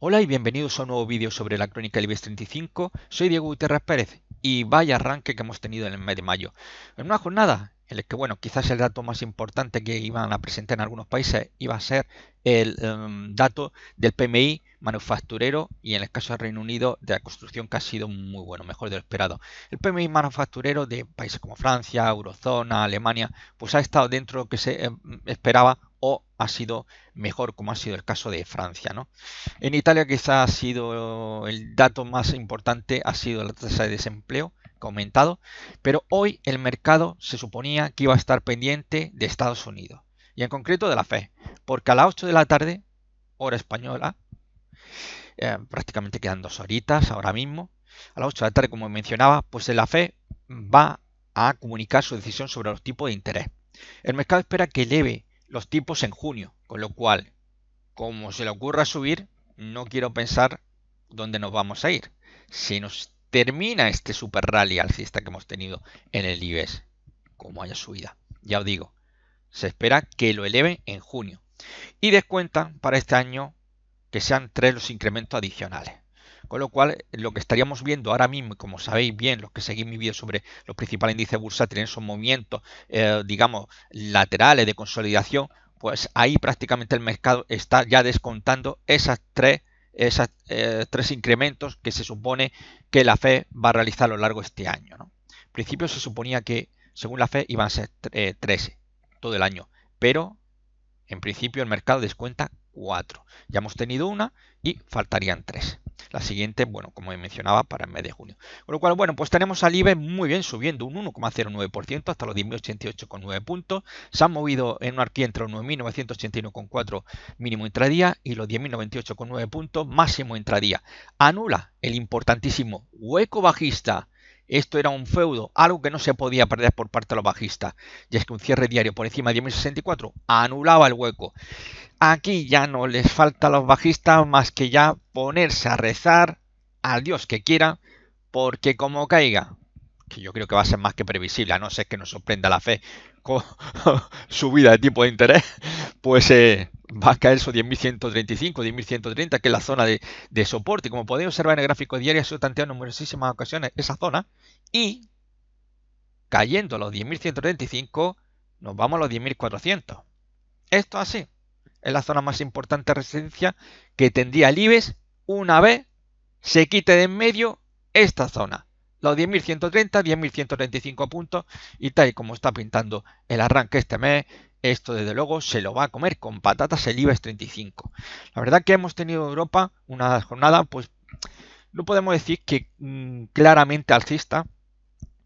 Hola y bienvenidos a un nuevo vídeo sobre la crónica del 35, soy Diego Guterres Pérez y vaya arranque que hemos tenido en el mes de mayo. En una jornada en la que, bueno, quizás el dato más importante que iban a presentar en algunos países iba a ser el em, dato del PMI manufacturero y en el caso del Reino Unido de la construcción que ha sido muy bueno, mejor de lo esperado. El PMI manufacturero de países como Francia, Eurozona, Alemania, pues ha estado dentro de lo que se em, esperaba o ha sido mejor, como ha sido el caso de Francia. ¿no? En Italia quizá ha sido el dato más importante, ha sido la tasa de desempleo que ha aumentado, pero hoy el mercado se suponía que iba a estar pendiente de Estados Unidos, y en concreto de la FED, porque a las 8 de la tarde, hora española, eh, prácticamente quedan dos horitas ahora mismo, a las 8 de la tarde, como mencionaba, pues la FED va a comunicar su decisión sobre los tipos de interés. El mercado espera que lleve los tipos en junio, con lo cual, como se le ocurra subir, no quiero pensar dónde nos vamos a ir. Si nos termina este super rally alcista que hemos tenido en el IBEX, como haya subida, ya os digo, se espera que lo eleven en junio. Y descuentan para este año que sean tres los incrementos adicionales. Con lo cual, lo que estaríamos viendo ahora mismo, como sabéis bien, los que seguís mi vídeo sobre los principales índices bursátiles, esos movimientos, eh, digamos, laterales de consolidación, pues ahí prácticamente el mercado está ya descontando esas tres esos eh, tres incrementos que se supone que la FED va a realizar a lo largo de este año. En principio se suponía que, según la FED, iban a ser 13 eh, todo el año, pero en principio el mercado descuenta 4. Ya hemos tenido una y faltarían 3 la siguiente, bueno, como mencionaba, para el mes de junio. Con lo cual, bueno, pues tenemos al IBE muy bien subiendo un 1,09% hasta los 10.088,9 puntos. Se han movido en un arquí entre los 9.981,4 mínimo intradía y los 10.098,9 puntos máximo intradía. Anula el importantísimo hueco bajista esto era un feudo, algo que no se podía perder por parte de los bajistas, Y es que un cierre diario por encima de 10.064 anulaba el hueco. Aquí ya no les falta a los bajistas más que ya ponerse a rezar al Dios que quiera, porque como caiga, que yo creo que va a ser más que previsible, a no ser que nos sorprenda la fe con subida de tipo de interés, pues eh, va a caer su 10.135, 10.130, que es la zona de, de, soporte. Como podéis observar en el gráfico diario, se ha tanteado en numerosísimas ocasiones esa zona y cayendo a los 10.135 nos vamos a los 10.400. Esto así. Es la zona más importante de resistencia que tendría el e una vez se quite de en medio esta zona. Los 10.130, 10.135 puntos y tal y como está pintando el arranque este mes, esto desde luego se lo va a comer con patatas el IBEX 35. La verdad que hemos tenido en Europa una jornada, pues no podemos decir que mm, claramente alcista,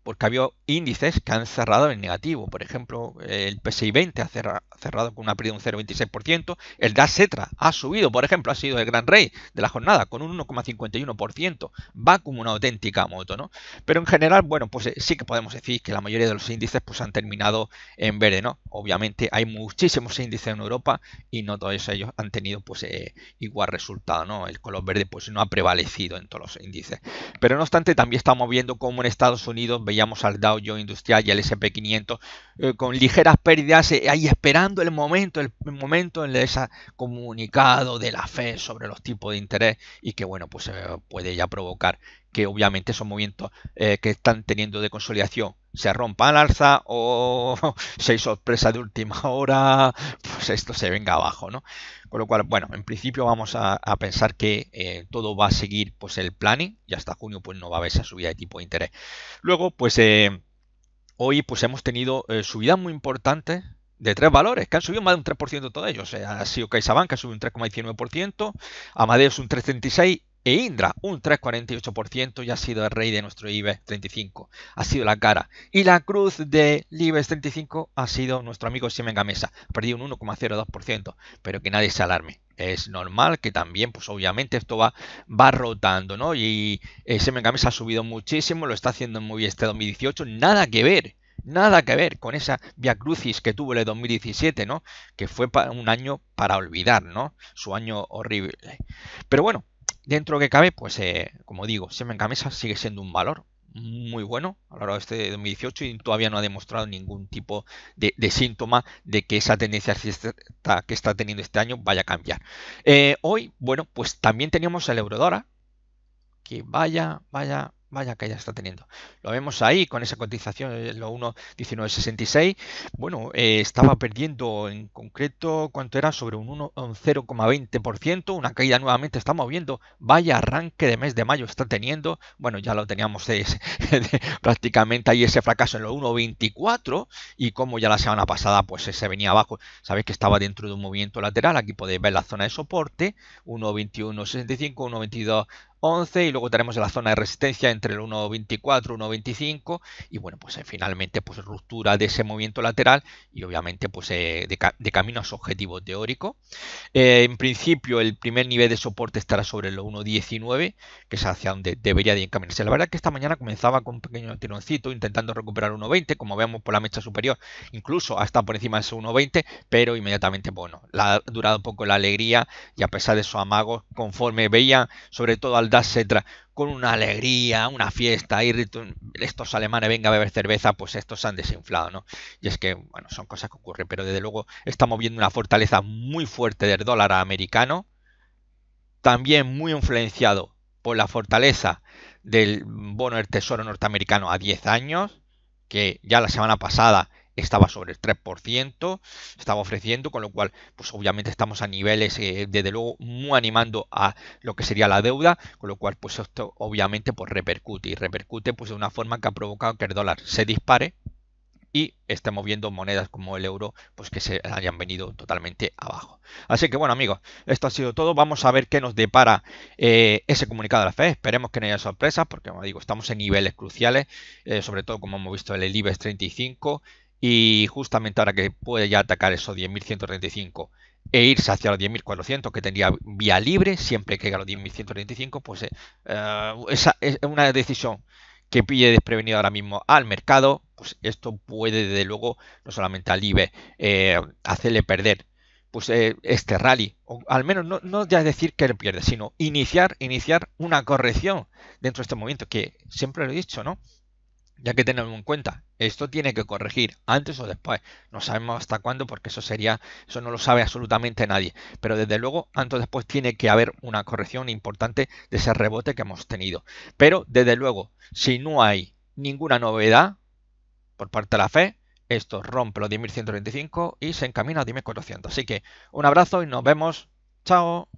porque había índices que han cerrado en negativo. Por ejemplo, el PSI 20 ha cerrado con una pérdida de un 0,26%. El DAS Setra ha subido, por ejemplo, ha sido el gran rey de la jornada con un 1,51%. Va como una auténtica moto, ¿no? Pero en general, bueno, pues eh, sí que podemos decir que la mayoría de los índices pues han terminado en verde, ¿no? Obviamente hay muchísimos índices en Europa y no todos ellos han tenido pues eh, igual resultado, ¿no? El color verde pues no ha prevalecido en todos los índices. Pero no obstante, también estamos viendo cómo en Estados Unidos veíamos al Dow Jones Industrial y al SP500 eh, con ligeras pérdidas, y eh, ahí esperando el momento, el, momento en ha comunicado de la FED sobre los tipos de interés y que bueno, pues eh, puede ya provocar que obviamente son movimientos eh, que están teniendo de consolidación se rompa al alza o se hay sorpresa de última hora, pues esto se venga abajo, ¿no? Con lo cual, bueno, en principio vamos a, pensar que eh, todo va a seguir pues el planning y hasta junio pues no va a haber esa subida de tipo de interés. Luego, pues eh, hoy pues hemos tenido subidas muy importantes de tres valores, que han subido más de un 3% todos ellos. Ha sido CaixaBank, que ha subido un 3,19%, Amadeus un 3,36% e Indra, un 3,48%, Y ha sido el rey de nuestro IBEX 35. Ha sido la cara. Y la cruz del IBEX 35 ha sido nuestro amigo Siemens Gamesa. Ha perdido un 1,02%. Pero que nadie se alarme. Es normal que también, pues obviamente, esto va, va rotando, ¿no? Y eh, Siemens Gamesa ha subido muchísimo, lo está haciendo muy bien este 2018. Nada que ver. Nada que ver con esa Via Crucis que tuvo el 2017, ¿no? Que fue un año para olvidar, ¿no? Su año horrible. Pero bueno, Dentro que cabe, pues eh, como digo, Semen Camesa sigue siendo un valor muy bueno a lo largo de este 2018 y todavía no ha demostrado ningún tipo de, síntoma de que esa tendencia que está teniendo este año vaya a cambiar. Eh, hoy, bueno, pues también teníamos el Eurodora, que vaya, vaya, Vaya que ya está teniendo. Lo vemos ahí con esa cotización, eh, lo 1.1966. Bueno, eh, estaba perdiendo en concreto, ¿cuánto era? Sobre un, un 0,20%, una caída nuevamente. Estamos viendo, vaya arranque de mes de mayo está teniendo. Bueno, ya lo teníamos prácticamente ahí ese fracaso en lo 1.24 y como ya la semana pasada pues se venía abajo. Sabéis que estaba dentro de un movimiento lateral, aquí podéis ver la zona de soporte, 1.21.65, 1.22. 11 y luego tenemos la zona de resistencia entre el 1.24 1.25 y bueno pues eh, finalmente pues ruptura de ese movimiento lateral y obviamente pues eh, de, camino a su objetivo teórico eh, en principio el primer nivel de soporte estará sobre el 1.19 que es hacia donde debería de encaminarse la verdad es que esta mañana comenzaba con un pequeño tironcito intentando recuperar 1.20 como vemos por la mecha superior incluso hasta por encima de ese 1.20 pero inmediatamente bueno la ha durado un poco la alegría y a pesar de su amagos conforme veía sobre todo al con una alegría, una fiesta, y estos alemanes venga a beber cerveza, pues estos se han desinflado, ¿no? Y es que, bueno, son cosas que ocurren, pero desde luego estamos viendo una fortaleza muy fuerte del dólar americano, también muy influenciado por la fortaleza del bono del Tesoro norteamericano a 10 años, que ya la semana pasada estaba sobre el 3%, estaba ofreciendo, con lo cual, pues obviamente estamos a niveles, eh, desde luego, muy animando a lo que sería la deuda, con lo cual, pues esto obviamente pues repercute y repercute pues de una forma que ha provocado que el dólar se dispare y estemos viendo monedas como el euro pues que se hayan venido totalmente abajo. Así que bueno amigos, esto ha sido todo. Vamos a ver qué nos depara eh, ese comunicado de la FED. Esperemos que no haya sorpresas porque como digo, estamos en niveles cruciales, eh, sobre todo como hemos visto el IBEX 35 y justamente ahora que puede ya atacar esos 10.135 e irse hacia los 10.400 que tenía vía libre, siempre que llegue a los 10.135, pues eh, eh, esa es una decisión que pille desprevenido ahora mismo al mercado, pues esto puede desde luego, no solamente al IBE, eh, hacerle perder pues este rally, o al menos no, no ya decir que lo pierde, sino iniciar, iniciar una corrección dentro de este movimiento, que siempre lo he dicho, ¿no? ya que tenemos en cuenta, esto tiene que corregir antes o después. No sabemos hasta cuándo, porque eso sería, eso no lo sabe absolutamente nadie. Pero desde luego, antes o después tiene que haber una corrección importante de ese rebote que hemos tenido. Pero desde luego, si no hay ninguna novedad por parte de la FE, esto rompe los 10.125 y se encamina a 10.400. Así que un abrazo y nos vemos. Chao.